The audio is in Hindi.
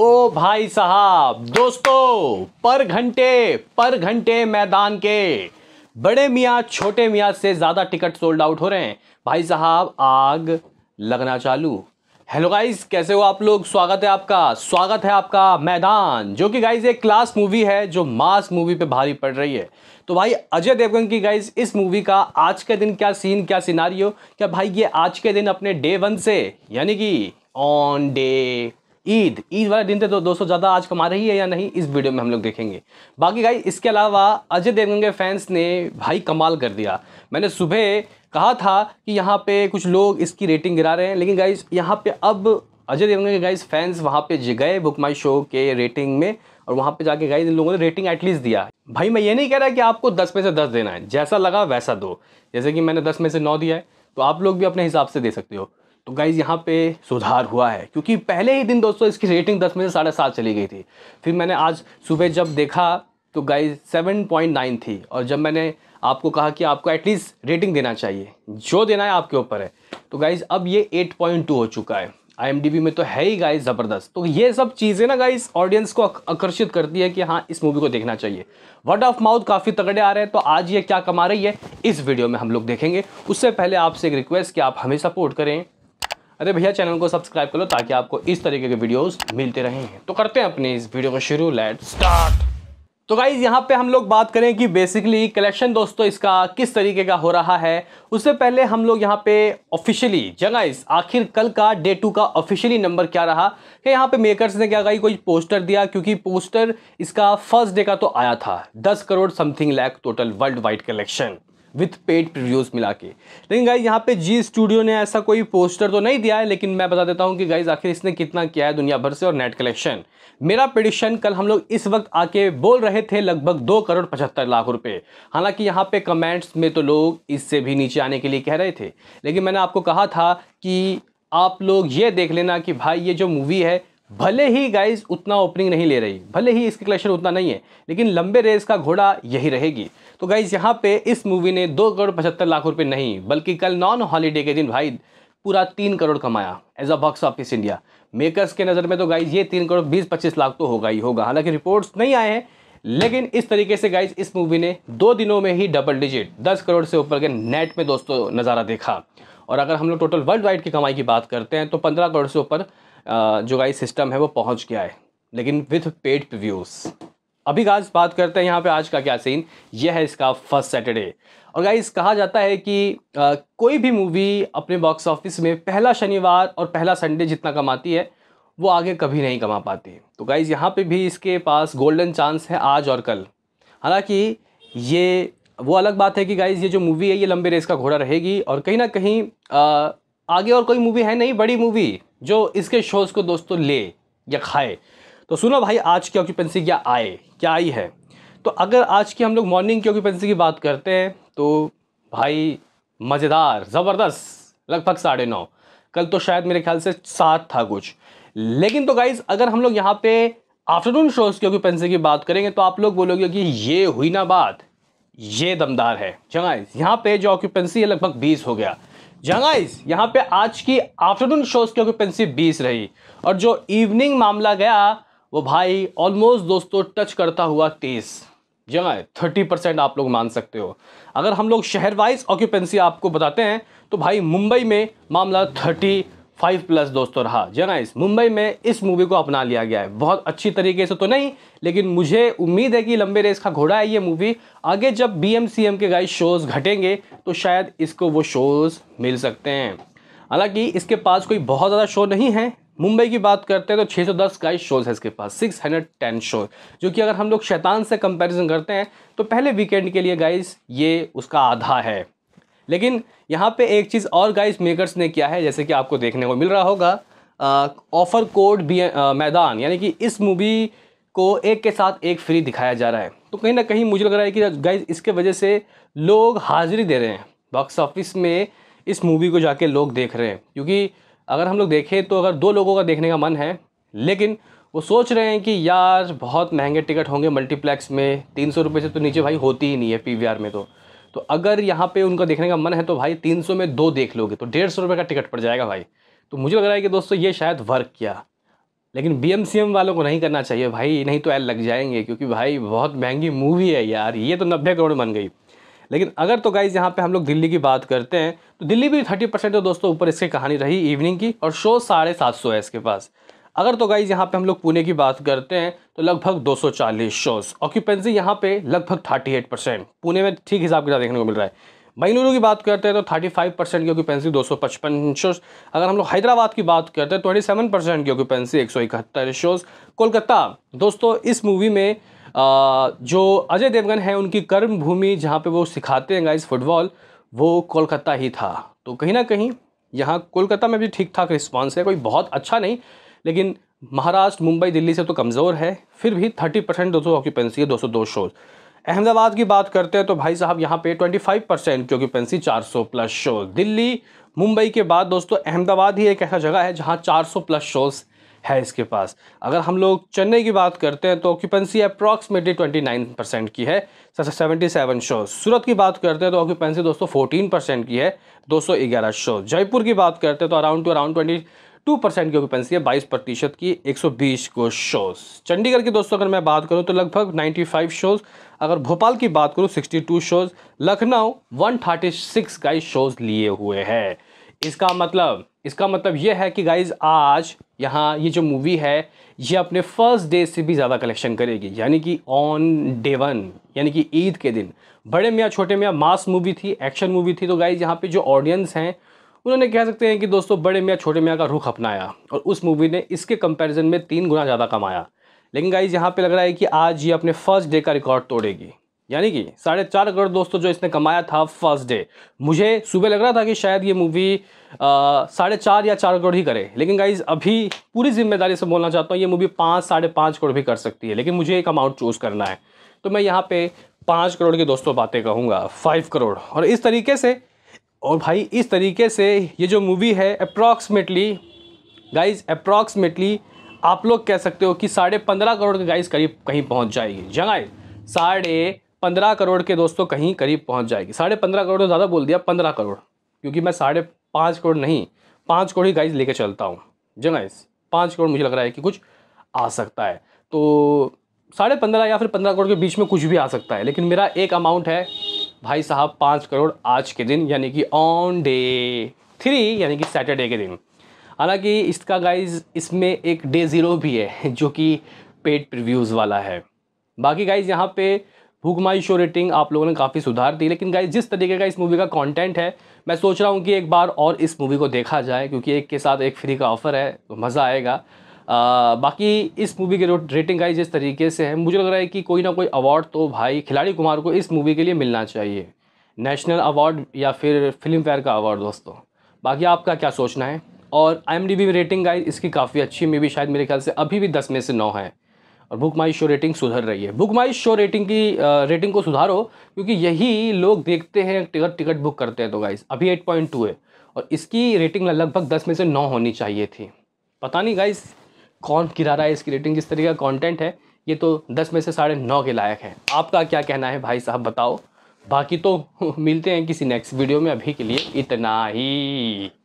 ओ भाई साहब दोस्तों पर घंटे पर घंटे मैदान के बड़े मियाँ छोटे मियाँ से ज़्यादा टिकट सोल्ड आउट हो रहे हैं भाई साहब आग लगना चालू हेलो गाइस कैसे हो आप लोग स्वागत है आपका स्वागत है आपका मैदान जो कि गाइस एक क्लास मूवी है जो मास मूवी पे भारी पड़ रही है तो भाई अजय देवगन की गाइस इस मूवी का आज के दिन क्या सीन क्या सिनारी क्या भाई ये आज के दिन अपने डे वन से यानी कि ऑन डे ईद ईद वाले दिन थे तो दोस्तों ज़्यादा आज कमा रही है या नहीं इस वीडियो में हम लोग देखेंगे बाकी गाई इसके अलावा अजय देवगन के फैंस ने भाई कमाल कर दिया मैंने सुबह कहा था कि यहाँ पे कुछ लोग इसकी रेटिंग गिरा रहे हैं लेकिन गाइज यहाँ पे अब अजय देवगन के गाइज फैंस वहाँ पे गए बुक माई शो के रेटिंग में और वहाँ पे जाके गाइज इन लोगों ने रेटिंग एटलीस्ट दिया भाई मैं ये नहीं कह रहा कि आपको दस में से दस देना है जैसा लगा वैसा दो जैसे कि मैंने दस में से नौ दिया है तो आप लोग भी अपने हिसाब से दे सकते हो तो गाइज़ यहाँ पे सुधार हुआ है क्योंकि पहले ही दिन दोस्तों इसकी रेटिंग दस में से साढ़े सात चली गई थी फिर मैंने आज सुबह जब देखा तो गाइज सेवन पॉइंट नाइन थी और जब मैंने आपको कहा कि आपको एटलीस्ट रेटिंग देना चाहिए जो देना है आपके ऊपर है तो गाइज़ अब ये एट पॉइंट टू हो चुका है आई में तो है ही गाइज ज़बरदस्त तो ये सब चीज़ें ना गाइज ऑडियंस को आकर्षित करती है कि हाँ इस मूवी को देखना चाहिए वर्ड ऑफ माउथ काफ़ी तगड़े आ रहे हैं तो आज ये क्या कमा रही है इस वीडियो में हम लोग देखेंगे उससे पहले आपसे एक रिक्वेस्ट कि आप हमें सपोर्ट करें अरे भैया चैनल को सब्सक्राइब कर लो ताकि आपको इस तरीके के वीडियोस मिलते रहें तो करते हैं अपने इस वीडियो को शुरू लेट स्टार्ट तो गाइज यहाँ पे हम लोग बात करें कि बेसिकली कलेक्शन दोस्तों इसका किस तरीके का हो रहा है उससे पहले हम लोग यहाँ पे ऑफिशियली जगह आखिर कल का डे टू का ऑफिशियली नंबर क्या रहा कि यहाँ पे मेकर्स ने क्या कही कोई पोस्टर दिया क्योंकि पोस्टर इसका फर्स्ट डे का तो आया था दस crore something lakh total worldwide collection with paid previews मिला के लेकिन गाइज यहाँ पे जी स्टूडियो ने ऐसा कोई पोस्टर तो नहीं दिया है लेकिन मैं बता देता हूँ कि गाइज आखिर इसने कितना किया है दुनिया भर से और नेट कलेक्शन मेरा प्रडिक्शन कल हम लोग इस वक्त आके बोल रहे थे लगभग दो करोड़ पचहत्तर लाख रुपए हालांकि यहाँ पे कमेंट्स में तो लोग इससे भी नीचे आने के लिए कह रहे थे लेकिन मैंने आपको कहा था कि आप लोग ये देख लेना कि भाई ये जो मूवी है भले ही गाइस उतना ओपनिंग नहीं ले रही भले ही इसकी कलेक्शन उतना नहीं है लेकिन लंबे रेस का घोड़ा यही रहेगी तो गाइस यहाँ पे इस मूवी ने दो करोड़ पचहत्तर लाख रुपए नहीं बल्कि कल नॉन हॉलीडे के दिन भाई पूरा तीन करोड़ कमाया as a box office India makers के नज़र में तो गाइज ये तीन करोड़ बीस पच्चीस लाख तो होगा ही होगा हालांकि रिपोर्ट्स नहीं आए हैं लेकिन इस तरीके से गाइज इस मूवी ने दो दिनों में ही डबल डिजिट दस करोड़ से ऊपर के नेट में दोस्तों नज़ारा देखा और अगर हम लोग टोटल वर्ल्ड वाइड की कमाई की बात करते हैं तो पंद्रह करोड़ से ऊपर जो गाइस सिस्टम है वो पहुँच गया है लेकिन विथ पेड व्यूज अभी गाइस बात करते हैं यहाँ पे आज का क्या सीन ये है इसका फर्स्ट सैटरडे और गाइस कहा जाता है कि आ, कोई भी मूवी अपने बॉक्स ऑफिस में पहला शनिवार और पहला संडे जितना कमाती है वो आगे कभी नहीं कमा पाती तो गाइज़ यहाँ पे भी इसके पास गोल्डन चांस है आज और कल हालांकि ये वो अलग बात है कि गाइज ये जो मूवी है ये लंबे रेस का घोड़ा रहेगी और कहीं ना कहीं आ, आगे और कोई मूवी है नहीं बड़ी मूवी जो इसके शोज़ को दोस्तों ले या खाए तो सुनो भाई आज की ऑक्यूपेंसी क्या आए क्या आई है तो अगर आज की हम लोग मॉर्निंग की ऑक्यूपेंसी की बात करते हैं तो भाई मज़ेदार ज़बरदस्त लगभग साढ़े नौ कल तो शायद मेरे ख्याल से सात था कुछ लेकिन तो गाइज़ अगर हम लोग यहाँ पे आफ्टरनून शोज़ की ऑक्यूपेंसी की बात करेंगे तो आप लोग बोलोगे कि ये हुई ना बात ये दमदार है जंगाइज यहाँ पे जो ऑक्यूपेंसी है लगभग 20 हो गया जंगाइज यहाँ पे आज की आफ्टरनून शोज की ऑक्यूपेंसी 20 रही और जो इवनिंग मामला गया वो भाई ऑलमोस्ट दोस्तों टच करता हुआ 30 जगह थर्टी परसेंट आप लोग मान सकते हो अगर हम लोग शहर वाइज ऑक्यूपेंसी आपको बताते हैं तो भाई मुंबई में मामला थर्टी फाइव प्लस दोस्तों रहा जनाइस हाँ, मुंबई में इस मूवी को अपना लिया गया है बहुत अच्छी तरीके से तो नहीं लेकिन मुझे उम्मीद है कि लंबे रेस का घोड़ा है ये मूवी आगे जब बी एम सी एम के गाइस शोज़ घटेंगे तो शायद इसको वो शोज़ मिल सकते हैं हालांकि इसके पास कोई बहुत ज़्यादा शो नहीं है मुंबई की बात करते हैं तो 610 गाइस शोज़ है इसके पास 610 शो जो कि अगर हम लोग शैतान से कंपैरिजन करते हैं तो पहले वीकेंड के लिए गाइस ये उसका आधा है लेकिन यहाँ पे एक चीज़ और गाइस मेकर्स ने किया है जैसे कि आपको देखने को मिल रहा होगा ऑफ़र कोड भी आ, मैदान यानी कि इस मूवी को एक के साथ एक फ्री दिखाया जा रहा है तो कहीं ना कहीं मुझे लग रहा है कि गाइज इसके वजह से लोग हाजिरी दे रहे हैं बॉक्स ऑफिस में इस मूवी को जाके लोग देख रहे हैं क्योंकि अगर हम लोग देखें तो अगर दो लोगों का देखने का मन है लेकिन वो सोच रहे हैं कि यार बहुत महंगे टिकट होंगे मल्टीप्लेक्स में तीन सौ रुपये से तो नीचे भाई होती ही नहीं है पी में तो तो अगर यहाँ पे उनका देखने का मन है तो भाई तीन सौ में दो देख लोगे तो डेढ़ सौ रुपये का टिकट पड़ जाएगा भाई तो मुझे लग रहा है कि दोस्तों ये शायद वर्क किया लेकिन बी वालों को नहीं करना चाहिए भाई नहीं तो ऐल लग जाएंगे क्योंकि भाई बहुत महंगी मूवी है यार ये तो नब्बे करोड़ बन गई लेकिन अगर तो गाइज यहाँ पे हम लोग दिल्ली की बात करते हैं तो दिल्ली भी थर्टी परसेंट तो दोस्तों ऊपर इसकी कहानी रही इवनिंग की और शो साढ़े सात सौ है इसके पास अगर तो गाइज यहाँ पे हम लोग पुणे की बात करते हैं तो लगभग 240 शोज ऑक्यूपेंसी यहाँ पे लगभग 38 परसेंट पुणे में ठीक हिसाब के साथ देखने को मिल रहा है बेंगलुरु की बात करते हैं तो 35 परसेंट की ऑक्यूपेंसी दो सौ पचपन शोज अगर हम लोग हैदराबाद की बात करते हैं 27 परसेंट की ऑक्यूपेंसी एक सौ इकहत्तर शोज कोलकाता दोस्तों इस मूवी में आ, जो अजय देवगन है उनकी कर्म भूमि जहाँ पर वो सिखाते हैं गाइज़ फुटबॉल वो कोलकाता ही था तो कहीं ना कहीं यहाँ कोलकाता में भी ठीक ठाक रिस्पॉन्स है कोई बहुत अच्छा नहीं लेकिन महाराष्ट्र मुंबई दिल्ली से तो कमज़ोर है फिर भी थर्टी परसेंट दो सौ ऑक्यूपेंसी है दो सौ दो शोज़ अहमदाबाद की बात करते हैं तो भाई साहब यहाँ पे ट्वेंटी फाइव परसेंट की ऑक्यूपेंसी सौ प्लस शोज दिल्ली मुंबई के बाद दोस्तों अहमदाबाद ही एक ऐसा जगह है जहाँ चार सौ प्लस शोज है इसके पास अगर हम लोग चेन्नई की बात करते हैं तो ऑक्यूपेंसी अप्रॉक्सीमेटली नाइन परसेंट की है सेवेंटी सेवन शो सूरत की बात करते हैं तो ऑक्यूपेंसी दोस्तों फोर्टीन परसेंट की है दो सौ ग्यारह शो जयपुर की बात करते हैं तो around two around twenty two percent की ऑक्यूपेंसी है बाईस प्रतिशत की एक सौ बीस को शोज़ चंडीगढ़ की दोस्तों अगर मैं बात करूँ तो लगभग नाइन्टी फाइव शोज़ अगर भोपाल की बात करूँ sixty two shows Lucknow one thirty six guys shows लिए हुए हैं इसका मतलब इसका मतलब यह है कि गाइज आज यहाँ ये जो मूवी है ये अपने फर्स्ट डे से भी ज़्यादा कलेक्शन करेगी यानी कि ऑन डे वन यानी कि ईद के दिन बड़े मियाँ छोटे मियाँ मास मूवी थी एक्शन मूवी थी तो गाइज यहाँ पे जो ऑडियंस हैं उन्होंने कह सकते हैं कि दोस्तों बड़े मियाँ छोटे मियाँ का रुख अपनाया और उस मूवी ने इसके कंपैरिजन में तीन गुना ज़्यादा कमाया लेकिन गाइज यहाँ पे लग रहा है कि आज ये अपने फर्स्ट डे का रिकॉर्ड तोड़ेगी यानी कि साढ़े चार करोड़ दोस्तों जो इसने कमाया था फर्स्ट डे मुझे सुबह लग रहा था कि शायद ये मूवी साढ़े चार या चार करोड़ ही करे लेकिन गाइज अभी पूरी जिम्मेदारी से बोलना चाहता हूँ ये मूवी पाँच साढ़े पाँच करोड़ भी कर सकती है लेकिन मुझे एक अमाउंट चूज़ करना है तो मैं यहाँ पे पाँच करोड़ की दोस्तों बातें कहूँगा फाइव करोड़ और इस तरीके से और भाई इस तरीके से ये जो मूवी है अप्रॉक्सीमेटली गाइस अप्रॉक्सीमेटली आप लोग कह सकते हो कि साढ़े पंद्रह करोड़ के गाइस करीब कहीं पहुंच जाएगी जगह साढ़े पंद्रह करोड़ के दोस्तों कहीं करीब पहुंच जाएगी साढ़े पंद्रह करोड़ तो ज़्यादा बोल दिया पंद्रह करोड़ क्योंकि मैं साढ़े पाँच करोड़ नहीं पाँच करोड़ ही गाइज लेके चलता हूँ जगाइज पाँच करोड़ मुझे लग रहा है कि कुछ आ सकता है तो साढ़े पंद्रह या फिर पंद्रह करोड़ के बीच में कुछ भी आ सकता है लेकिन मेरा एक अमाउंट है भाई साहब पाँच करोड़ आज के दिन यानी कि ऑन डे थ्री यानी कि सैटरडे के दिन हालांकि इसका गाइज इसमें एक डे ज़ीरो भी है जो कि पेड प्रिव्यूज़ वाला है बाकी गाइज यहाँ पे भूखमाई शो रेटिंग आप लोगों ने काफ़ी सुधार दी लेकिन गाइज जिस तरीके का इस मूवी का कंटेंट है मैं सोच रहा हूँ कि एक बार और इस मूवी को देखा जाए क्योंकि एक के साथ एक फ्री का ऑफ़र है तो मज़ा आएगा आ, बाकी इस मूवी की रेटिंग आई जिस तरीके से है मुझे लग रहा है कि कोई ना कोई अवार्ड तो भाई खिलाड़ी कुमार को इस मूवी के लिए मिलना चाहिए नेशनल अवार्ड या फिर फिल्म फेयर का अवार्ड दोस्तों बाकी आपका क्या सोचना है और आई एम डी बी में रेटिंग गाइज इसकी काफ़ी अच्छी मे भी शायद मेरे ख्याल से अभी भी दस में से नौ है और बुक माई शो रेटिंग सुधर रही है बुक माई शो रेटिंग की रेटिंग को सुधारो क्योंकि यही लोग देखते हैं टिकट टिकट बुक करते हैं तो गाइज़ अभी एट पॉइंट टू है और इसकी रेटिंग लगभग दस में से नौ होनी चाहिए थी पता नहीं गाइज़ कौन गिरा रहा है इसकी रेटिंग किस तरीके का कॉन्टेंट है ये तो दस में से साढ़े नौ के लायक है आपका क्या कहना है भाई साहब बताओ बाकी तो मिलते हैं किसी नेक्स्ट वीडियो में अभी के लिए इतना ही